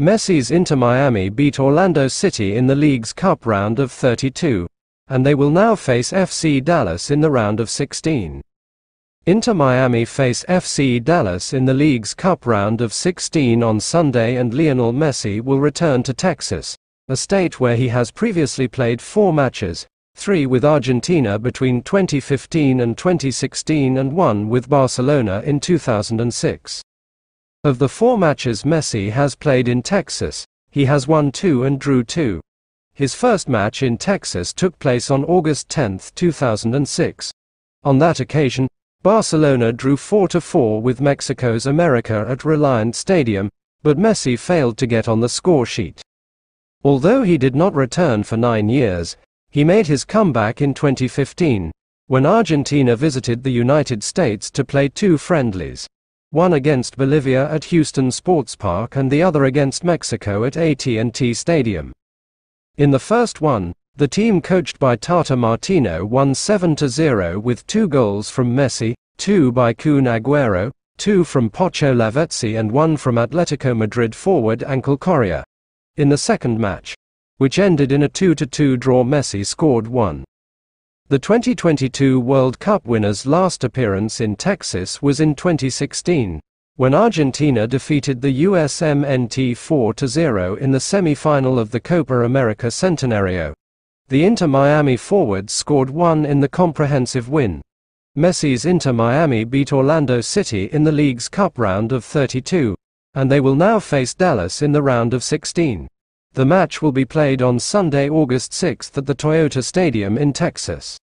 Messi's Inter Miami beat Orlando City in the league's cup round of 32, and they will now face FC Dallas in the round of 16. Inter Miami face FC Dallas in the league's cup round of 16 on Sunday and Lionel Messi will return to Texas, a state where he has previously played four matches, three with Argentina between 2015 and 2016 and one with Barcelona in 2006. Of the four matches Messi has played in Texas, he has won two and drew two. His first match in Texas took place on August 10, 2006. On that occasion, Barcelona drew 4-4 with Mexico's America at Reliant Stadium, but Messi failed to get on the score sheet. Although he did not return for nine years, he made his comeback in 2015, when Argentina visited the United States to play two friendlies one against Bolivia at Houston Sports Park and the other against Mexico at AT&T Stadium. In the first one, the team coached by Tata Martino won 7-0 with two goals from Messi, two by Kun Aguero, two from Pocho Lavezzi and one from Atletico Madrid forward Ankel Correa. In the second match, which ended in a 2-2 draw Messi scored one. The 2022 World Cup winners' last appearance in Texas was in 2016, when Argentina defeated the USMNT 4-0 in the semi-final of the Copa America Centenario. The Inter-Miami forward scored one in the comprehensive win. Messi's Inter-Miami beat Orlando City in the league's cup round of 32, and they will now face Dallas in the round of 16. The match will be played on Sunday, August 6 at the Toyota Stadium in Texas.